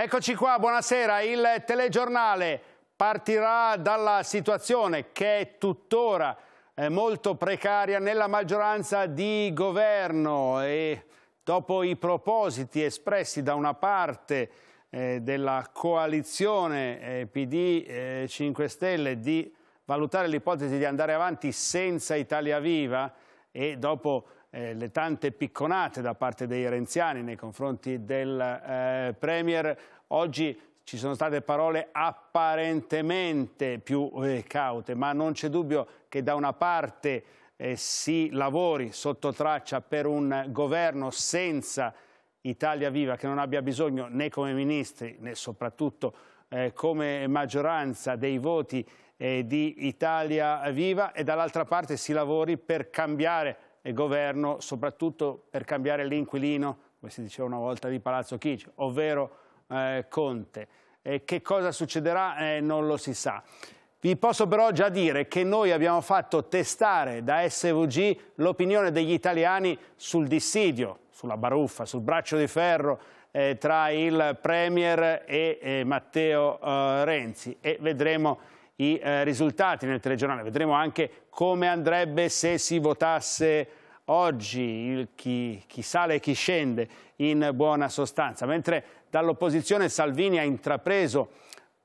Eccoci qua, buonasera, il telegiornale partirà dalla situazione che è tuttora eh, molto precaria nella maggioranza di governo e dopo i propositi espressi da una parte eh, della coalizione eh, PD 5 Stelle di valutare l'ipotesi di andare avanti senza Italia Viva e dopo eh, le tante picconate da parte dei renziani nei confronti del eh, Premier, oggi ci sono state parole apparentemente più eh, caute, ma non c'è dubbio che da una parte eh, si lavori sotto traccia per un governo senza Italia Viva, che non abbia bisogno né come ministri né soprattutto eh, come maggioranza dei voti eh, di Italia Viva e dall'altra parte si lavori per cambiare e governo, soprattutto per cambiare l'inquilino, come si diceva una volta di Palazzo Chigi, ovvero eh, Conte. E che cosa succederà eh, non lo si sa. Vi posso però già dire che noi abbiamo fatto testare da SVG l'opinione degli italiani sul dissidio, sulla baruffa, sul braccio di ferro eh, tra il Premier e, e eh, Matteo eh, Renzi e vedremo i eh, risultati nel telegiornale, vedremo anche come andrebbe se si votasse oggi chi, chi, sale e chi scende in buona sostanza, mentre dall'opposizione Salvini ha intrapreso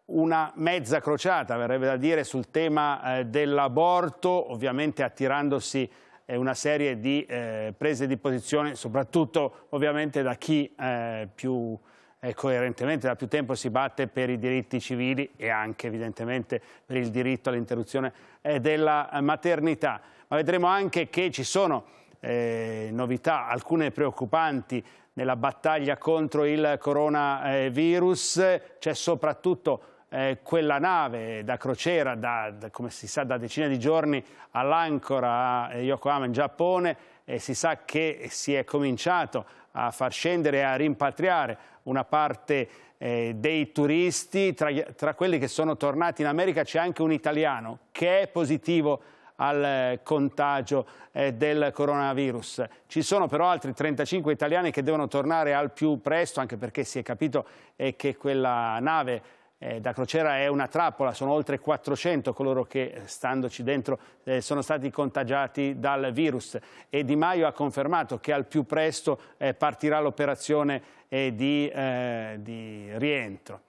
una mezza crociata, verrebbe da dire, sul tema eh, dell'aborto, ovviamente attirandosi eh, una serie di eh, prese di posizione, soprattutto ovviamente da chi eh, più eh, coerentemente da più tempo si batte per i diritti civili e anche evidentemente per il diritto all'interruzione eh, della maternità. Ma vedremo anche che ci sono eh, novità, alcune preoccupanti nella battaglia contro il coronavirus, c'è soprattutto eh, quella nave da crociera, da, da, come si sa da decine di giorni all'Ancora a Yokohama in Giappone, eh, si sa che si è cominciato a far scendere e a rimpatriare una parte eh, dei turisti, tra, tra quelli che sono tornati in America c'è anche un italiano che è positivo al eh, contagio eh, del coronavirus. Ci sono però altri 35 italiani che devono tornare al più presto, anche perché si è capito eh, che quella nave da crociera è una trappola, sono oltre 400 coloro che, standoci dentro, sono stati contagiati dal virus e Di Maio ha confermato che al più presto partirà l'operazione di, di rientro.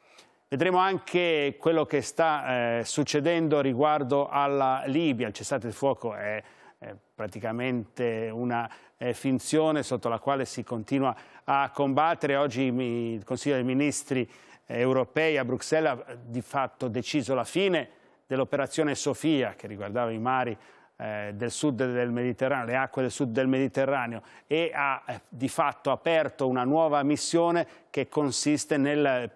Vedremo anche quello che sta eh, succedendo riguardo alla Libia. Il cessate il fuoco è, è praticamente una eh, finzione sotto la quale si continua a combattere. Oggi il Consiglio dei Ministri eh, europei a Bruxelles ha di fatto deciso la fine dell'operazione Sofia che riguardava i mari eh, del sud del Mediterraneo, le acque del sud del Mediterraneo e ha eh, di fatto aperto una nuova missione che nel,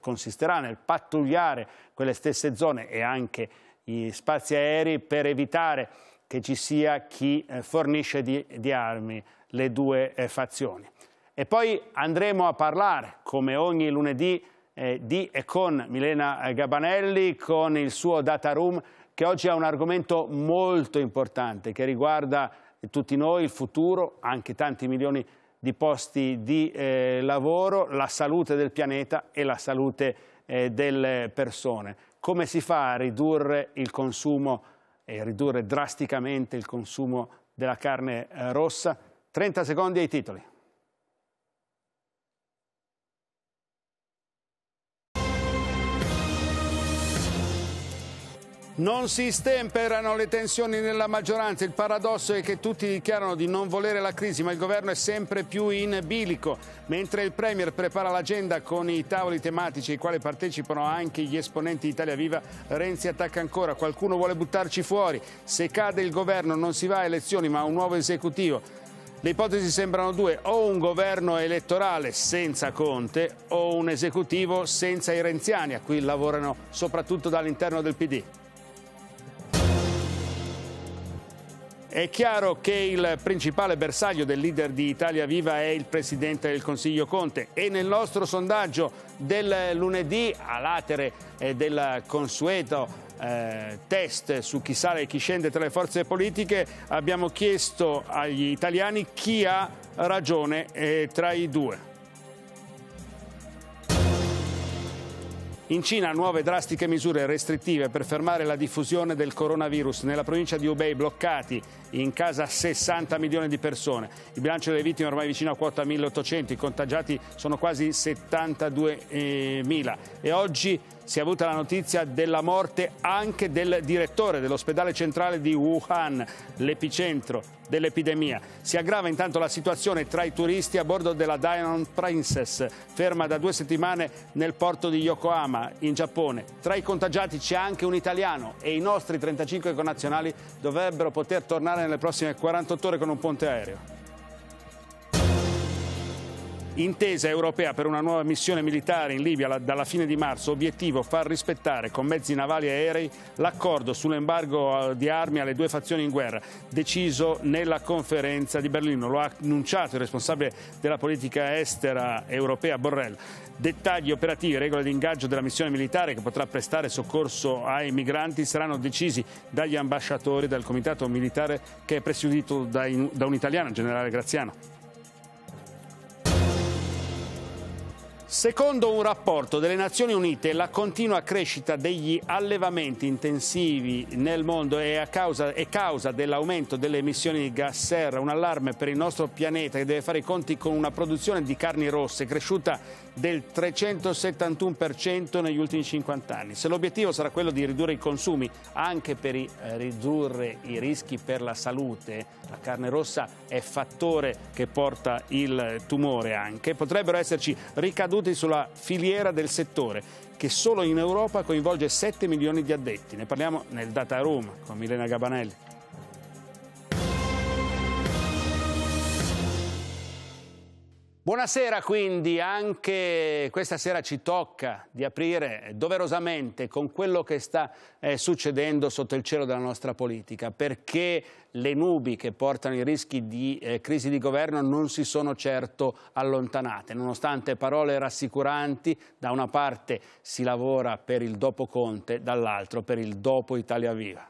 consisterà nel pattugliare quelle stesse zone e anche gli spazi aerei per evitare che ci sia chi eh, fornisce di, di, armi le due fazioni. E poi andremo a parlare, come ogni lunedì, di e con Milena Gabanelli, con il suo data room che oggi è un argomento molto importante che riguarda tutti noi, il futuro, anche tanti milioni di posti di eh, lavoro, la salute del pianeta e la salute eh, delle persone. Come si fa a ridurre il consumo e ridurre drasticamente il consumo della carne eh, rossa? 30 secondi ai titoli. Non si stemperano le tensioni nella maggioranza, il paradosso è che tutti dichiarano di non volere la crisi, ma il governo è sempre più in bilico. Mentre il Premier prepara l'agenda con i tavoli tematici ai quali partecipano anche gli esponenti di Italia Viva, Renzi attacca ancora, qualcuno vuole buttarci fuori, se cade il governo non si va a elezioni ma a un nuovo esecutivo. Le ipotesi sembrano due, o un governo elettorale senza Conte o un esecutivo senza i renziani, a cui lavorano soprattutto dall'interno del PD. È chiaro che il principale bersaglio del leader di Italia Viva è il presidente del Consiglio Conte e nel nostro sondaggio del lunedì, a latere eh, del consueto eh, test su chi sale e chi scende tra le forze politiche, abbiamo chiesto agli italiani chi ha ragione eh, tra i due. In Cina nuove drastiche misure restrittive per fermare la diffusione del coronavirus. Nella provincia di Hubei bloccati in casa 60 milioni di persone. Il bilancio delle vittime è ormai vicino a quota 1800, i contagiati sono quasi 72.000 eh, e oggi si è avuta la notizia della morte anche del direttore dell'ospedale centrale di Wuhan, l'epicentro dell'epidemia. Si aggrava intanto la situazione tra i turisti a bordo della Diamond Princess, ferma da due settimane nel porto di Yokohama, in Giappone. Tra i contagiati c'è anche un italiano e i nostri 35 connazionali dovrebbero poter tornare nelle prossime 48 ore con un ponte aereo. Intesa europea per una nuova missione militare in Libia dalla fine di marzo, obiettivo far rispettare con mezzi navali e aerei l'accordo sull'embargo eh, di armi alle due fazioni in guerra, deciso nella conferenza di Berlino. Lo ha annunciato il responsabile della politica estera europea Borrell. Dettagli operativi e regole di ingaggio della missione militare che potrà prestare soccorso ai migranti saranno decisi dagli ambasciatori del comitato militare che è presieduto da, un italiano, il generale Graziano. Secondo un rapporto delle Nazioni Unite, la continua crescita degli allevamenti intensivi nel mondo è, causa, è causa dell'aumento delle emissioni di gas serra, un allarme per il nostro pianeta che deve fare i conti con una produzione di carni rosse cresciuta del 371% negli ultimi 50 anni. Se l'obiettivo sarà quello di ridurre i consumi anche per i, eh, ridurre i rischi per la salute, la carne rossa è fattore che porta il tumore anche, potrebbero esserci ricadute battuti sulla filiera del settore, che solo in Europa coinvolge 7 milioni di addetti. Ne parliamo nel Data Room con Milena Gabanelli. Buonasera quindi, anche questa sera ci tocca di aprire doverosamente con quello che sta eh, succedendo sotto il cielo della nostra politica, perché le nubi che portano i rischi di eh, crisi di governo non si sono certo allontanate, nonostante parole rassicuranti, da una parte si lavora per il dopo Conte, dall'altro per il dopo Italia Viva.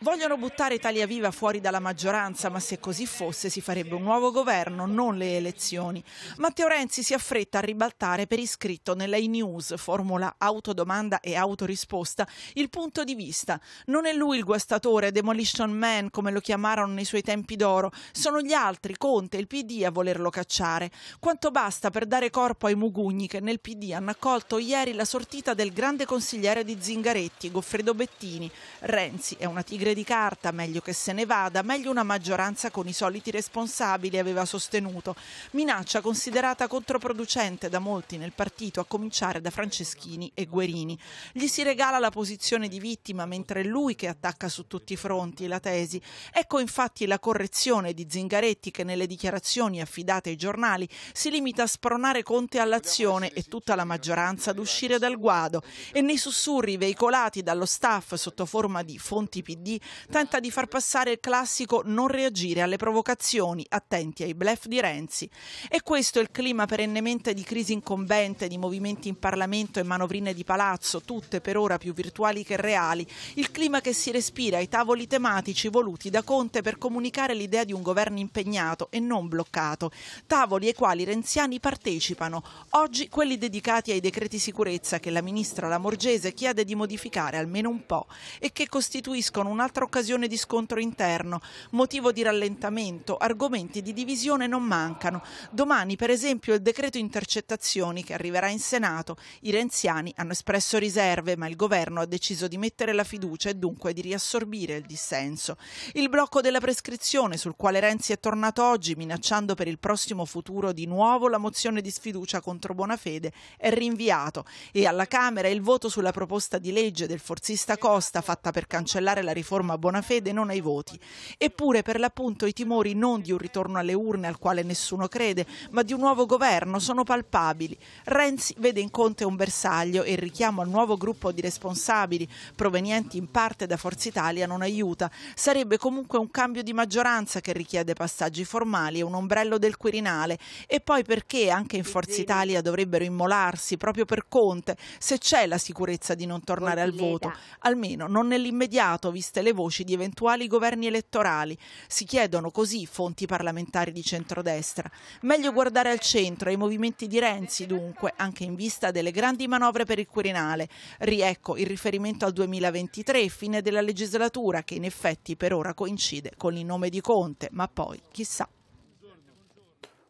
Vogliono buttare Italia Viva fuori dalla maggioranza, ma se così fosse si farebbe un nuovo governo, non le elezioni. Matteo Renzi si affretta a ribaltare per iscritto nella e-news, formula autodomanda e autorisposta, il punto di vista. Non è lui il guastatore, demolition man, come lo chiamarono nei suoi tempi d'oro, sono gli altri, Conte e il PD, a volerlo cacciare. Quanto basta per dare corpo ai mugugni che nel PD hanno accolto ieri la sortita del grande consigliere di Zingaretti, Goffredo Bettini. Renzi è una tigre tigre di carta, meglio che se ne vada, meglio una maggioranza con i soliti responsabili, aveva sostenuto. Minaccia considerata controproducente da molti nel partito, a cominciare da Franceschini e Guerini. Gli si regala la posizione di vittima, mentre è lui che attacca su tutti i fronti la tesi. Ecco infatti la correzione di Zingaretti che nelle dichiarazioni affidate ai giornali si limita a spronare Conte all'azione e tutta la maggioranza ad uscire dal guado e nei sussurri veicolati dallo staff sotto forma di fonti PD tenta di far passare il classico non reagire alle provocazioni, attenti ai blef di Renzi. E questo è il clima perennemente di crisi incombente, di movimenti in Parlamento e manovrine di palazzo, tutte per ora più virtuali che reali, il clima che si respira ai tavoli tematici voluti da Conte per comunicare l'idea di un governo impegnato e non bloccato, tavoli ai quali i renziani partecipano, oggi quelli dedicati ai decreti sicurezza che la ministra Lamorgese chiede di modificare almeno un po' e che costituiscono una un'altra occasione di scontro interno, motivo di rallentamento, argomenti di divisione non mancano. Domani, per esempio, il decreto intercettazioni che arriverà in Senato. I renziani hanno espresso riserve, ma il governo ha deciso di mettere la fiducia e dunque di riassorbire il dissenso. Il blocco della prescrizione sul quale Renzi è tornato oggi minacciando per il prossimo futuro di nuovo la mozione di sfiducia contro Bonafede è rinviato e alla Camera il voto sulla proposta di legge del forzista Costa fatta per cancellare la riforma buona fede non ai voti. Eppure per l'appunto i timori non di un ritorno alle urne al quale nessuno crede, ma di un nuovo governo sono palpabili. Renzi vede in Conte un bersaglio e il richiamo al nuovo gruppo di responsabili, provenienti in parte da Forza Italia, non aiuta. Sarebbe comunque un cambio di maggioranza che richiede passaggi formali e un ombrello del Quirinale. E poi perché anche in Forza Italia dovrebbero immolarsi proprio per Conte, se c'è la sicurezza di non tornare al voto, almeno non nell'immediato, viste le le voci di eventuali governi elettorali, si chiedono così fonti parlamentari di centrodestra. Meglio guardare al centro, ai movimenti di Renzi dunque, anche in vista delle grandi manovre per il Quirinale. Riecco il riferimento al 2023, fine della legislatura, che in effetti per ora coincide con il nome di Conte, ma poi chissà.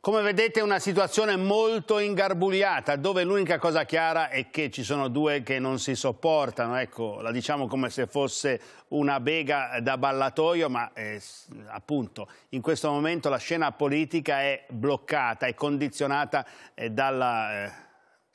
Come vedete è una situazione molto ingarbugliata, dove l'unica cosa chiara è che ci sono due che non si sopportano, ecco, la diciamo come se fosse una bega da ballatoio, ma eh, appunto in questo momento la scena politica è bloccata, è condizionata eh, dalla... Eh,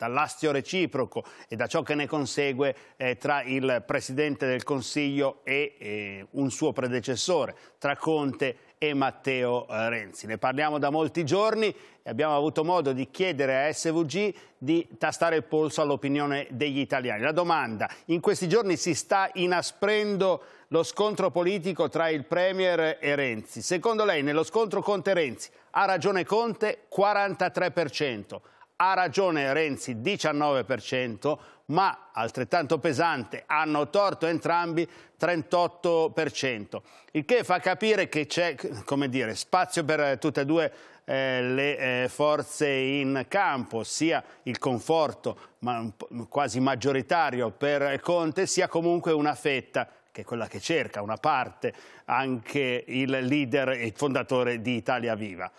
dall'astio reciproco e da ciò che ne consegue eh, tra il Presidente del Consiglio e eh, un suo predecessore, tra Conte e Matteo eh, Renzi. Ne parliamo da molti giorni e abbiamo avuto modo di chiedere a SVG di tastare il polso all'opinione degli italiani. La domanda, in questi giorni si sta inasprendo lo scontro politico tra il Premier e Renzi. Secondo lei nello scontro Conte-Renzi ha ragione Conte 43%, ha ragione Renzi 19%, ma altrettanto pesante, hanno torto entrambi 38%, il che fa capire che c'è come dire, spazio per tutte e due eh, le eh, forze in campo, sia il conforto ma, quasi maggioritario per Conte, sia comunque una fetta che è quella che cerca una parte, anche il leader e fondatore di Italia Viva.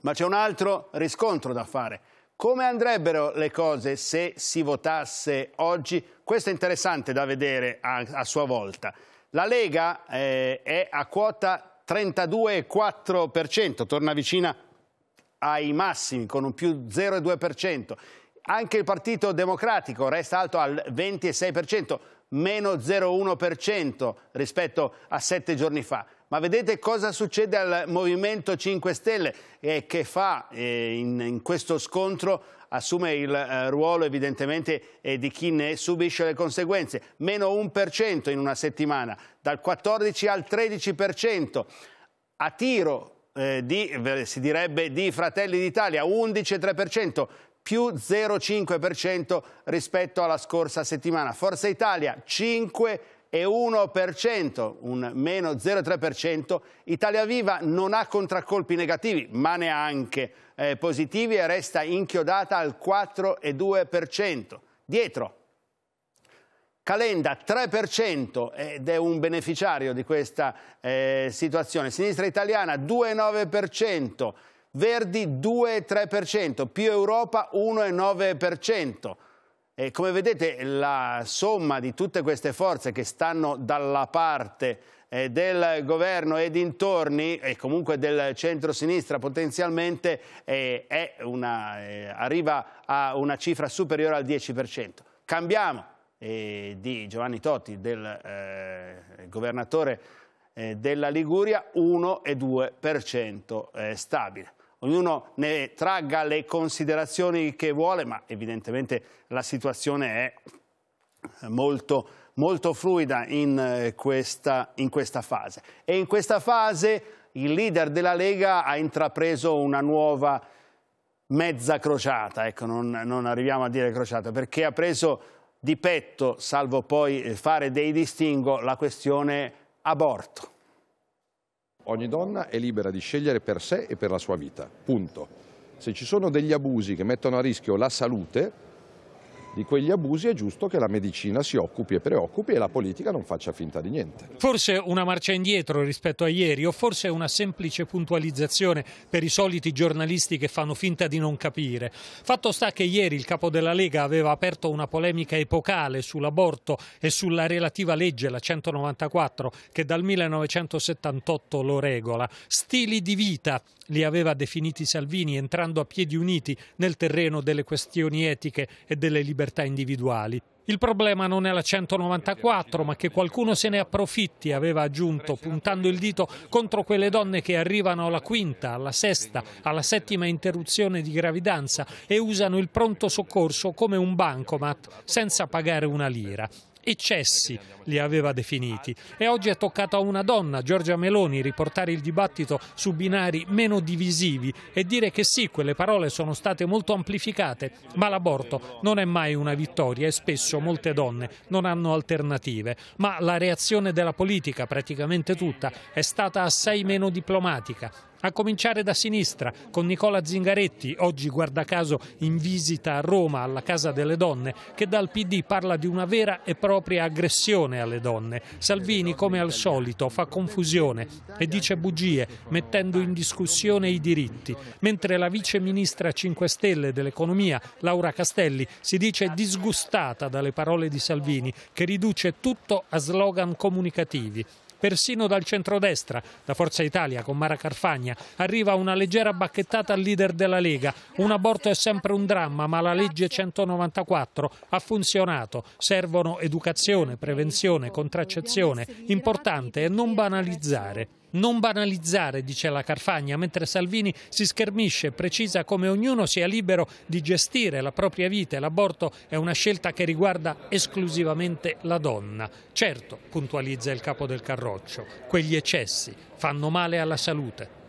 Ma c'è un altro riscontro da fare come andrebbero le cose se si votasse oggi? Questo è interessante da vedere a, a sua volta. La Lega eh, è a quota 32,4%, torna vicina ai massimi con un più 0,2%. Anche il Partito Democratico resta alto al 26%, meno 0,1% rispetto a sette giorni fa. Ma vedete cosa succede al Movimento 5 Stelle eh, che fa eh, in, in questo scontro assume il eh, ruolo evidentemente eh, di chi ne subisce le conseguenze, meno 1% in una settimana, dal 14 al 13%, a tiro eh, di, si direbbe di Fratelli d'Italia, 11,3%, più 0,5% rispetto alla scorsa settimana. Forza Italia 5 1,1%, un meno 0,3%. Italia Viva non ha contraccolpi negativi, ma neanche eh, positivi e resta inchiodata al 4,2%. Dietro Calenda 3% ed è un beneficiario di questa eh, situazione. Sinistra italiana 2,9%, Verdi 2,3%, più Europa 1,9%. E come vedete la somma di tutte queste forze che stanno dalla parte eh, del governo e dintorni e comunque del centro-sinistra potenzialmente eh, una, eh, arriva a una cifra superiore al 10%. Cambiamo eh, di Giovanni Totti, del eh, governatore eh, della Liguria, 1,2% stabile ognuno ne tragga le considerazioni che vuole, ma evidentemente la situazione è eh, molto, molto fluida in eh, questa, in questa fase. E in questa fase il leader della Lega ha intrapreso una nuova mezza crociata, ecco, non, non arriviamo a dire crociata, perché ha preso di petto, salvo poi eh, fare dei distingo, la questione aborto. Ogni donna è libera di scegliere per sé e per la sua vita, punto. Se ci sono degli abusi che mettono a rischio la salute, di quegli abusi è giusto che la medicina si occupi e preoccupi e la politica non faccia finta di niente. Forse una marcia indietro rispetto a ieri o forse una semplice puntualizzazione per i soliti giornalisti che fanno finta di non capire. Fatto sta che ieri il capo della Lega aveva aperto una polemica epocale sull'aborto e sulla relativa legge, la 194, che dal 1978 lo regola. Stili di vita li aveva definiti Salvini entrando a piedi uniti nel terreno delle questioni etiche e delle libertà libertà individuali. Il problema non è la 194, ma che qualcuno se ne approfitti, aveva aggiunto, puntando il dito contro quelle donne che arrivano alla quinta, alla sesta, alla settima interruzione di gravidanza e usano il pronto soccorso come un bancomat, senza pagare una lira eccessi li aveva definiti. E oggi è toccato a una donna, Giorgia Meloni, riportare il dibattito su binari meno divisivi e dire che sì, quelle parole sono state molto amplificate, ma l'aborto non è mai una vittoria e spesso molte donne non hanno alternative. Ma la reazione della politica, praticamente tutta, è stata assai meno diplomatica a cominciare da sinistra con Nicola Zingaretti, oggi guarda caso in visita a Roma alla Casa delle Donne, che dal PD parla di una vera e propria aggressione alle donne. Salvini, come al solito, fa confusione e dice bugie, mettendo in discussione i diritti, mentre la vice ministra 5 Stelle dell'Economia, Laura Castelli, si dice disgustata dalle parole di Salvini, che riduce tutto a slogan comunicativi persino dal centrodestra. Da Forza Italia con Mara Carfagna arriva una leggera bacchettata al leader della Lega. Un aborto è sempre un dramma, ma la legge 194 ha funzionato. Servono educazione, prevenzione, contraccezione. Importante è non banalizzare. Non banalizzare, dice la Carfagna, mentre Salvini si schermisce, e precisa come ognuno sia libero di gestire la propria vita e l'aborto è una scelta che riguarda esclusivamente la donna. Certo, puntualizza il capo del Carroccio, quegli eccessi fanno male alla salute.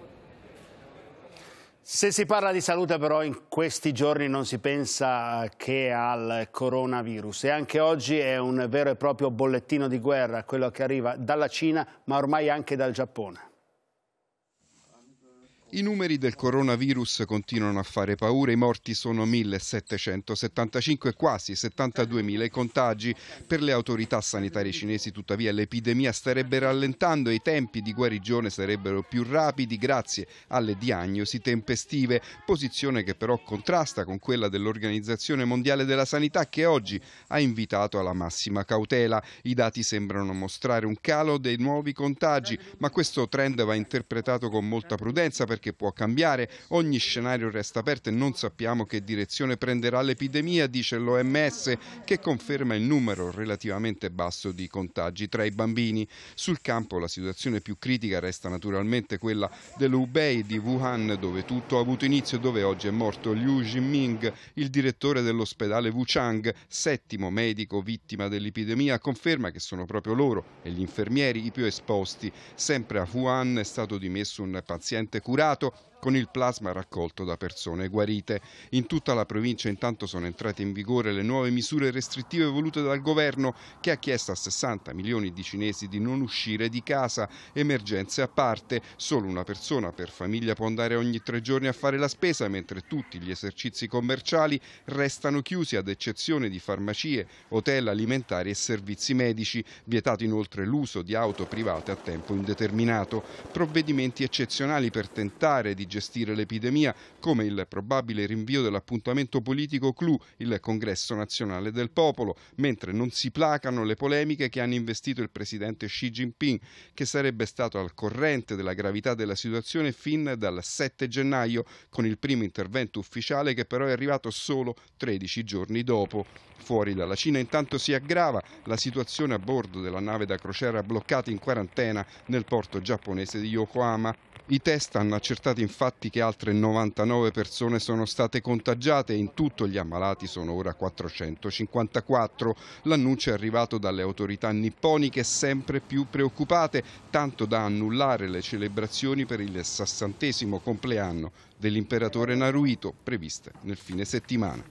Se si parla di salute però in questi giorni non si pensa che al coronavirus e anche oggi è un vero e proprio bollettino di guerra quello che arriva dalla Cina ma ormai anche dal Giappone. I numeri del coronavirus continuano a fare paura, i morti sono 1775 e quasi 72.000 i contagi. Per le autorità sanitarie cinesi tuttavia l'epidemia starebbe rallentando e i tempi di guarigione sarebbero più rapidi grazie alle diagnosi tempestive, posizione che però contrasta con quella dell'Organizzazione Mondiale della Sanità che oggi ha invitato alla massima cautela. I dati sembrano mostrare un calo dei nuovi contagi, ma questo trend va interpretato con molta prudenza perché perché può cambiare. Ogni scenario resta aperto e non sappiamo che direzione prenderà l'epidemia, dice l'OMS, che conferma il numero relativamente basso di contagi tra i bambini. Sul campo la situazione più critica resta naturalmente quella dell'Ubei di Wuhan, dove tutto ha avuto inizio e dove oggi è morto Liu Jiming, il direttore dell'ospedale Wuchang, settimo medico vittima dell'epidemia, conferma che sono proprio loro e gli infermieri i più esposti. Sempre a Wuhan è stato dimesso un paziente curato passato con il plasma raccolto da persone guarite. In tutta la provincia intanto sono entrate in vigore le nuove misure restrittive volute dal governo che ha chiesto a 60 milioni di cinesi di non uscire di casa, emergenze a parte, solo una persona per famiglia può andare ogni tre giorni a fare la spesa mentre tutti gli esercizi commerciali restano chiusi ad eccezione di farmacie, hotel alimentari e servizi medici, vietato inoltre l'uso di auto private a tempo indeterminato, provvedimenti eccezionali per tentare di gestire l'epidemia, come il probabile rinvio dell'appuntamento politico CLU, il congresso nazionale del popolo, mentre non si placano le polemiche che hanno investito il presidente Xi Jinping, che sarebbe stato al corrente della gravità della situazione fin dal 7 gennaio, con il primo intervento ufficiale che però è arrivato solo 13 giorni dopo. Fuori dalla Cina intanto si aggrava la situazione a bordo della nave da crociera bloccata in quarantena nel porto giapponese di Yokohama. I test hanno accertato infatti che altre 99 persone sono state contagiate e in tutto gli ammalati sono ora 454. L'annuncio è arrivato dalle autorità nipponiche sempre più preoccupate, tanto da annullare le celebrazioni per il sessantesimo compleanno dell'imperatore Naruhito previste nel fine settimana.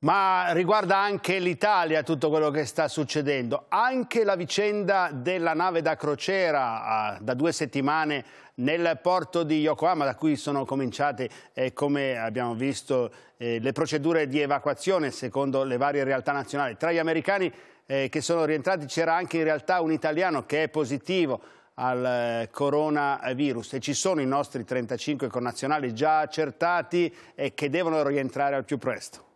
Ma riguarda anche l'Italia tutto quello che sta succedendo, anche la vicenda della nave da crociera ah, da due settimane nel porto di Yokohama, da cui sono cominciate, eh, come abbiamo visto, eh, le procedure di evacuazione secondo le varie realtà nazionali. Tra gli americani eh, che sono rientrati c'era anche in realtà un italiano che è positivo al eh, coronavirus e ci sono i nostri 35 connazionali già accertati e che devono rientrare al più presto.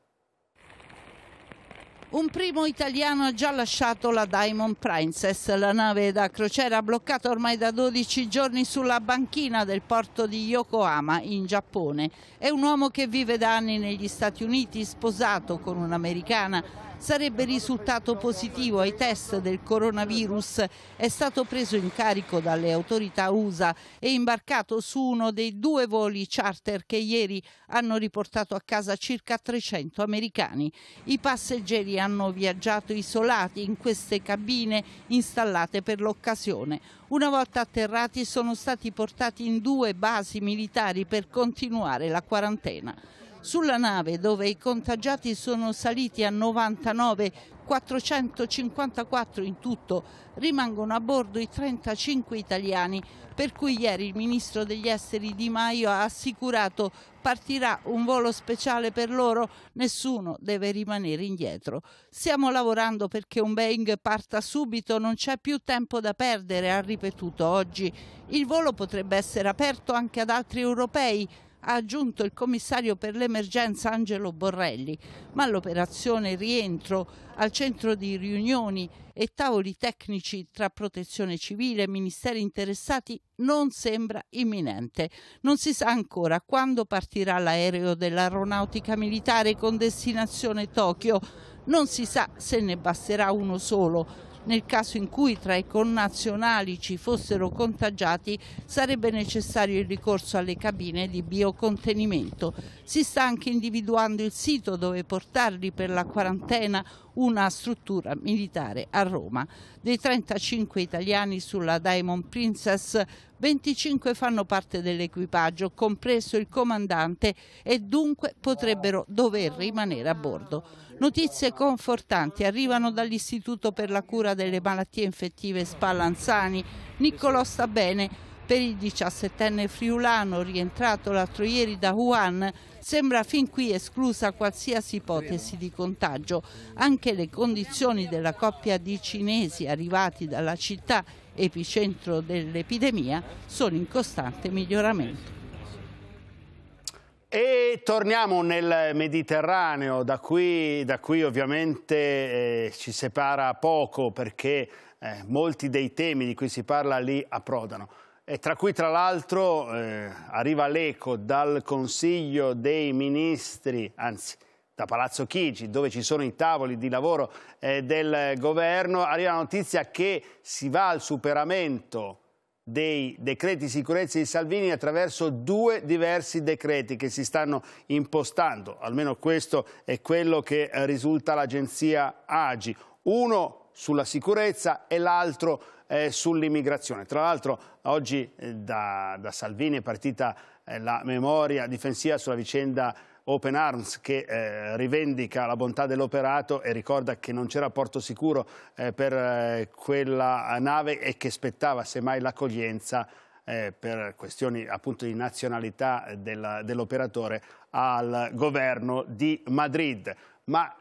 Un primo italiano ha già lasciato la Diamond Princess, la nave da crociera bloccata ormai da 12 giorni sulla banchina del porto di Yokohama in Giappone. È un uomo che vive da anni negli Stati Uniti, sposato con un'americana sarebbe risultato positivo ai test del coronavirus, è stato preso in carico dalle autorità USA e imbarcato su uno dei due voli charter che ieri hanno riportato a casa circa 300 americani. I passeggeri hanno viaggiato isolati in queste cabine installate per l'occasione. Una volta atterrati sono stati portati in due basi militari per continuare la quarantena sulla nave dove i contagiati sono saliti a 99, 454 in tutto, rimangono a bordo i 35 italiani, per cui ieri il ministro degli esteri Di Maio ha assicurato partirà un volo speciale per loro, nessuno deve rimanere indietro. Stiamo lavorando perché un Boeing parta subito, non c'è più tempo da perdere, ha ripetuto oggi. Il volo potrebbe essere aperto anche ad altri europei, ha aggiunto il commissario per l'emergenza Angelo Borrelli, ma l'operazione rientro al centro di riunioni e tavoli tecnici tra protezione civile e ministeri interessati non sembra imminente. Non si sa ancora quando partirà l'aereo dell'aeronautica militare con destinazione Tokyo, non si sa se ne basterà uno solo nel caso in cui tra i connazionali ci fossero contagiati sarebbe necessario il ricorso alle cabine di biocontenimento. Si sta anche individuando il sito dove portarli per la quarantena una struttura militare a Roma. Dei 35 italiani sulla Diamond Princess, 25 fanno parte dell'equipaggio, compreso il comandante, e dunque potrebbero dover rimanere a bordo. Notizie confortanti arrivano dall'Istituto per la cura delle malattie infettive Spallanzani. Niccolò sta bene per il 17enne friulano rientrato l'altro ieri da Wuhan sembra fin qui esclusa qualsiasi ipotesi di contagio. Anche le condizioni della coppia di cinesi arrivati dalla città epicentro dell'epidemia sono in costante miglioramento. E torniamo nel Mediterraneo, da qui, da qui ovviamente eh, ci separa poco perché eh, molti dei temi di cui si parla lì approdano e tra cui tra l'altro eh, arriva l'eco dal Consiglio dei Ministri, anzi da Palazzo Chigi, dove ci sono i tavoli di lavoro eh, del governo, arriva la notizia che si va al superamento dei decreti sicurezza di Salvini attraverso due diversi decreti che si stanno impostando, almeno questo è quello che risulta l'agenzia AGI, uno sulla sicurezza e l'altro eh, sull'immigrazione. Tra l'altro oggi eh, da, da, Salvini è partita eh, la memoria difensiva sulla vicenda Open Arms che eh, rivendica la bontà dell'operato e ricorda che non c'era porto sicuro eh, per eh, quella nave e che spettava semmai l'accoglienza eh, per questioni appunto di nazionalità eh, dell'operatore al governo di Madrid. Ma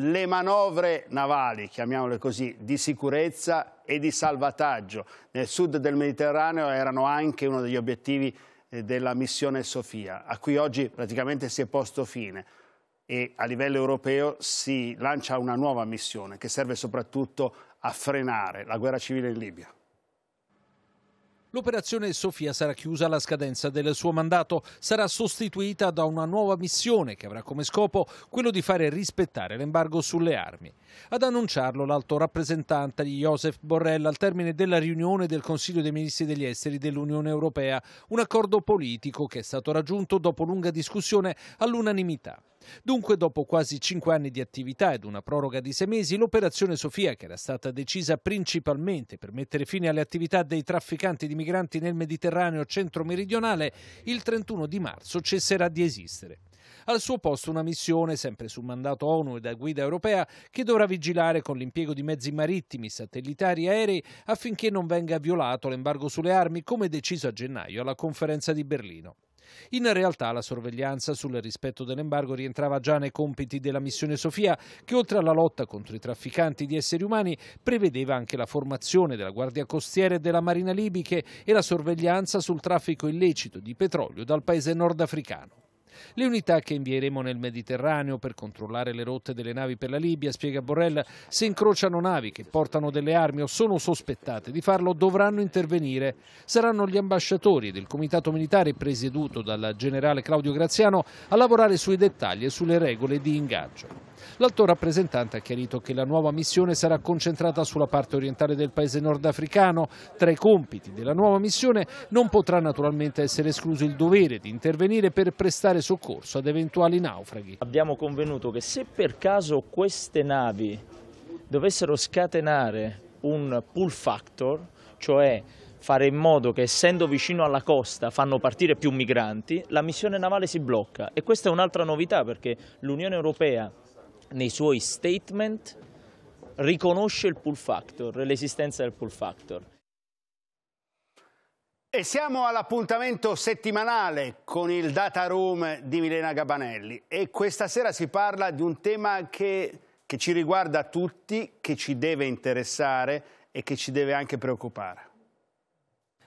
le manovre navali, chiamiamole così, di sicurezza e di salvataggio nel sud del Mediterraneo erano anche uno degli obiettivi eh, della missione Sofia, a cui oggi praticamente si è posto fine e a livello europeo si lancia una nuova missione che serve soprattutto a frenare la guerra civile in Libia. L'operazione Sofia sarà chiusa alla scadenza del suo mandato, sarà sostituita da una nuova missione che avrà come scopo quello di fare rispettare l'embargo sulle armi. Ad annunciarlo l'alto rappresentante Josef Borrell al termine della riunione del Consiglio dei Ministri degli Esteri dell'Unione Europea, un accordo politico che è stato raggiunto dopo lunga discussione all'unanimità. Dunque, dopo quasi cinque anni di attività ed una proroga di sei mesi, l'operazione Sofia, che era stata decisa principalmente per mettere fine alle attività dei trafficanti di migranti nel Mediterraneo centro-meridionale, il 31 di marzo cesserà di esistere. Al suo posto una missione, sempre su mandato ONU e da guida europea, che dovrà vigilare con l'impiego di mezzi marittimi, satellitari e aerei affinché non venga violato l'embargo sulle armi, come deciso a gennaio alla conferenza di Berlino. In realtà la sorveglianza sul rispetto dell'embargo rientrava già nei compiti della missione Sofia, che oltre alla lotta contro i trafficanti di esseri umani prevedeva anche la formazione della Guardia Costiera e della Marina Libiche e la sorveglianza sul traffico illecito di petrolio dal paese nordafricano. Le unità che invieremo nel Mediterraneo per controllare le rotte delle navi per la Libia, spiega Borrell, se incrociano navi che portano delle armi o sono sospettate di farlo dovranno intervenire. Saranno gli ambasciatori del comitato militare presieduto dal generale Claudio Graziano a lavorare sui dettagli e sulle regole di ingaggio. L'alto rappresentante ha chiarito che la nuova missione sarà concentrata sulla parte orientale del paese nordafricano. Tra i compiti della nuova missione non potrà naturalmente essere escluso il dovere di intervenire per prestare soccorso ad eventuali naufraghi. Abbiamo convenuto che se per caso queste navi dovessero scatenare un pull factor, cioè fare in modo che essendo vicino alla costa fanno partire più migranti, la missione navale si blocca e questa è un'altra novità perché l'Unione Europea nei suoi statement riconosce il pull factor, l'esistenza del pull factor. E siamo all'appuntamento settimanale con il Data Room di Milena Gabanelli e questa sera si parla di un tema che, che, ci riguarda tutti, che ci deve interessare e che ci deve anche preoccupare.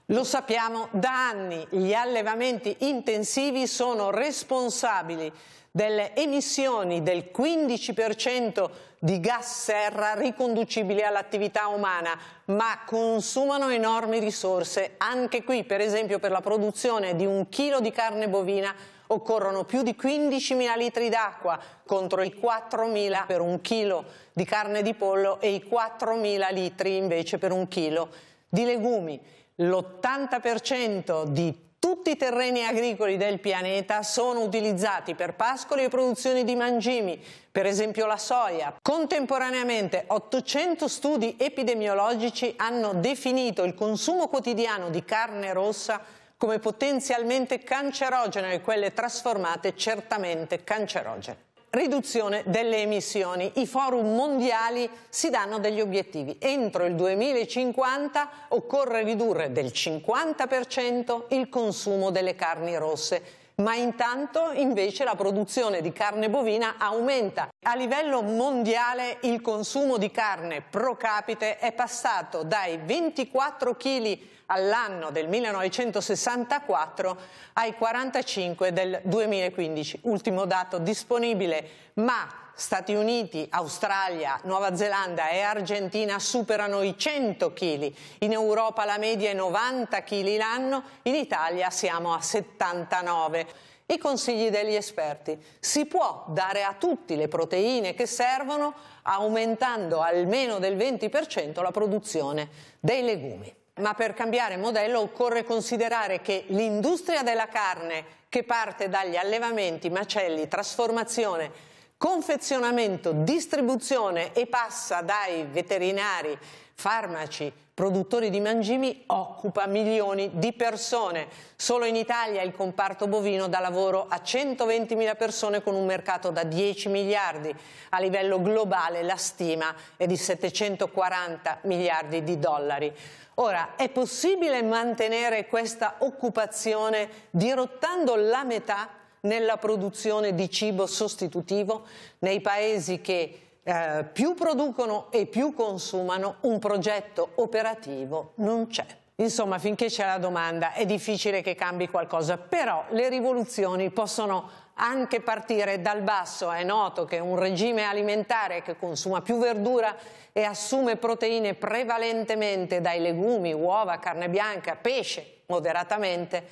Lo sappiamo da anni, gli allevamenti intensivi sono responsabili delle emissioni del 15% di gas serra riconducibili all'attività umana, ma consumano enormi risorse. Anche qui, per esempio, per la produzione di un chilo di carne bovina occorrono più di 15.000 litri d'acqua contro i 4.000 per un chilo di carne di pollo e i 4.000 litri invece per un chilo di legumi. L'80% di tutti i terreni agricoli del pianeta sono utilizzati per pascoli e produzioni di mangimi, per esempio la soia. Contemporaneamente 800 studi epidemiologici hanno definito il consumo quotidiano di carne rossa come potenzialmente cancerogeno e quelle trasformate certamente cancerogene riduzione delle emissioni. I forum mondiali si danno degli obiettivi. Entro il 2050 occorre ridurre del 50% il consumo delle carni rosse. Ma intanto invece la produzione di carne bovina aumenta. A livello mondiale il consumo di carne pro capite è passato dai 24 kg all'anno del 1964 ai 45 del 2015, ultimo dato disponibile, ma Stati Uniti, Australia, Nuova Zelanda e Argentina superano i 100 kg, in Europa la media è 90 kg l'anno, in Italia siamo a 79 i consigli degli esperti. Si può dare a tutti le proteine che servono aumentando almeno del 20% la produzione dei legumi. Ma per cambiare modello occorre considerare che l'industria della carne, che parte dagli allevamenti, macelli, trasformazione, confezionamento, distribuzione e passa dai veterinari, farmaci, produttori di mangimi, occupa milioni di persone. Solo in Italia il comparto bovino dà lavoro a 120.000 persone con un mercato da 10 miliardi. A livello globale la stima è di 740 miliardi di dollari. Ora, è possibile mantenere questa occupazione dirottando la metà nella produzione di cibo sostitutivo nei paesi che eh, più producono e più consumano un progetto operativo non c'è. Insomma, finché c'è la domanda è difficile che cambi qualcosa, però le rivoluzioni possono anche partire dal basso. È noto che un regime alimentare che consuma più verdura e assume proteine prevalentemente dai legumi, uova, carne bianca, pesce moderatamente,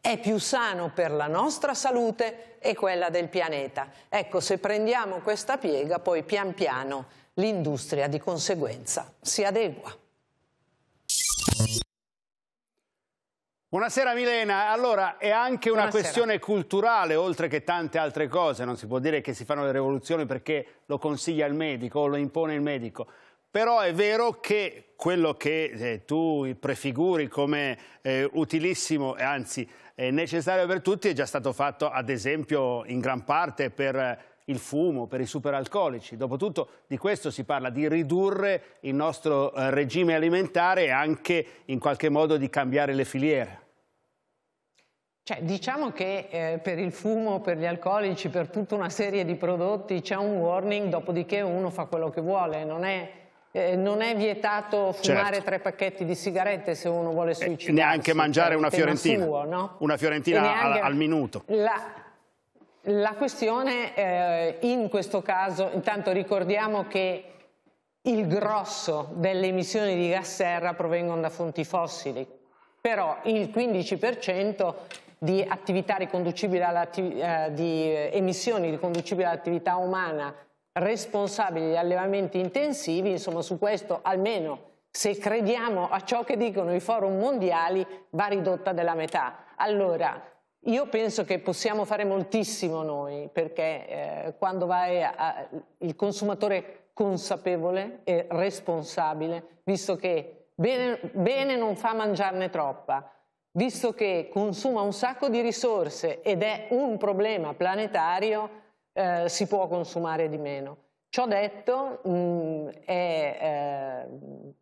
è più sano per la nostra salute e quella del pianeta. Ecco, se prendiamo questa piega, poi pian piano l'industria di conseguenza si adegua. Buonasera Milena, allora è anche una Buonasera. questione culturale oltre che tante altre cose, non si può dire che si fanno le rivoluzioni perché lo consiglia il medico o lo impone il medico, però è vero che quello che eh, tu prefiguri come eh, utilissimo e anzi eh, necessario per tutti è già stato fatto ad esempio in gran parte per il fumo, per i superalcolici. Dopotutto di questo si parla, di ridurre il nostro eh, regime alimentare e anche in qualche modo di cambiare le filiere. Cioè, diciamo che eh, per il fumo, per gli alcolici, per tutta una serie di prodotti c'è un warning, dopodiché uno fa quello che vuole, non è, eh, non è vietato fumare certo. tre pacchetti di sigarette se uno vuole eh, suicidarsi. E neanche mangiare una fiorentina, suo, no? una fiorentina neanche... al, al minuto. La... La questione eh, in questo caso, intanto ricordiamo che il grosso delle emissioni di gas serra provengono da fonti fossili, però il 15% di attività riconducibile eh, di eh, emissioni riconducibili all'attività umana responsabili di allevamenti intensivi, insomma su questo almeno se crediamo a ciò che dicono i forum mondiali va ridotta della metà. Allora, io penso che possiamo fare moltissimo noi, perché eh, quando vai a, a, il consumatore consapevole e responsabile, visto che bene, bene non fa mangiarne troppa, visto che consuma un sacco di risorse ed è un problema planetario, eh, si può consumare di meno. Ciò detto, mh, mm, è... Eh,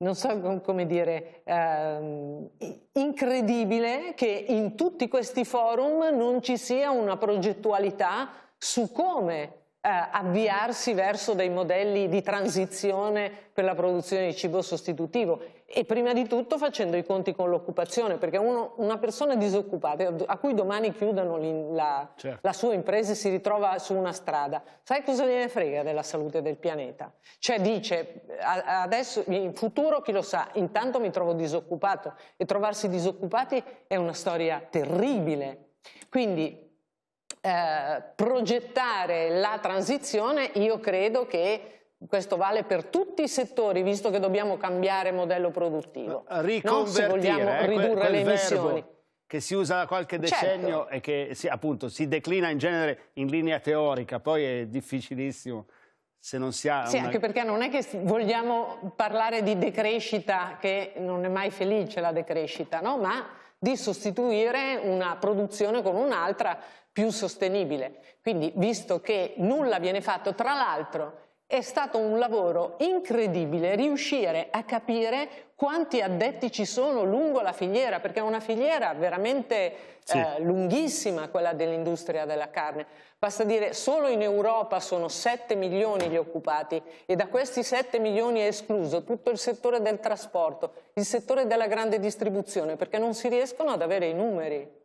non so come dire, ehm, incredibile che in tutti questi forum non ci sia una progettualità su come eh, avviarsi verso dei modelli di transizione per la produzione di cibo sostitutivo e prima di tutto facendo i conti con l'occupazione perché uno, una persona disoccupata a cui domani chiudono la, certo. la, sua impresa e si ritrova su una strada sai cosa gliene frega della salute del pianeta? cioè dice adesso in futuro chi lo sa intanto mi trovo disoccupato e trovarsi disoccupati è una storia terribile quindi eh, progettare la transizione, io credo che questo vale per tutti i settori, visto che dobbiamo cambiare modello produttivo. Non se vogliamo eh, quel, quel le emissioni. Che si usa da qualche certo. decennio certo. e che si, appunto si declina in genere in linea teorica, poi è difficilissimo se non si ha. Sì, una... anche perché non è che vogliamo parlare di decrescita, che non è mai felice la decrescita, no? Ma di sostituire una produzione con un'altra più sostenibile. Quindi, visto che nulla viene fatto, tra l'altro è stato un lavoro incredibile riuscire a capire quanti addetti ci sono lungo la filiera, perché è una filiera veramente sì. eh, lunghissima quella dell'industria della carne. Basta dire solo in Europa sono 7 milioni gli occupati e da questi 7 milioni è escluso tutto il settore del trasporto, il settore della grande distribuzione, perché non si riescono ad avere i numeri.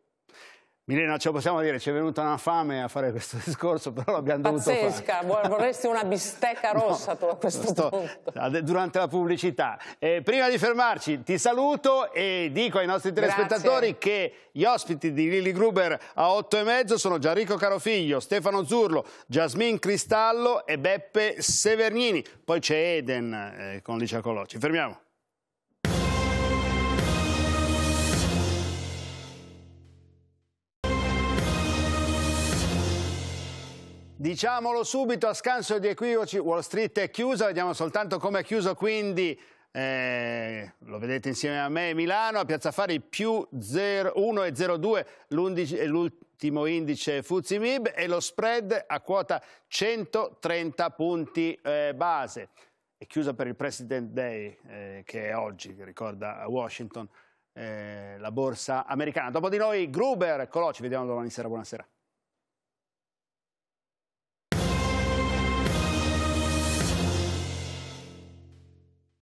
Milena, ce lo possiamo dire, ci è venuta una fame a fare questo discorso, però l'abbiamo dovuto fare. Pazzesca, vorresti una bistecca rossa no, tu a questo sto, punto. Durante la pubblicità. Eh, prima di fermarci, ti saluto e dico ai nostri telespettatori Grazie. che gli ospiti di Lili Gruber a 8 e mezzo sono Gianrico Carofiglio, Stefano Zurlo, Jasmin Cristallo e Beppe Severnini. Poi c'è Eden eh, con Licia Colò. Ci fermiamo. Diciamolo subito, a scanso di equivoci, Wall Street è chiusa, vediamo soltanto come è chiuso quindi eh, lo vedete insieme a me, Milano, a Piazza Fari più 1,02 l'ultimo indice Fuzzi Mib e lo spread a quota 130 punti eh, base. È chiusa per il President Day, eh, che è oggi, che ricorda a Washington, eh, la borsa americana. Dopo di noi Gruber, Colò, ci vediamo domani sera, buonasera.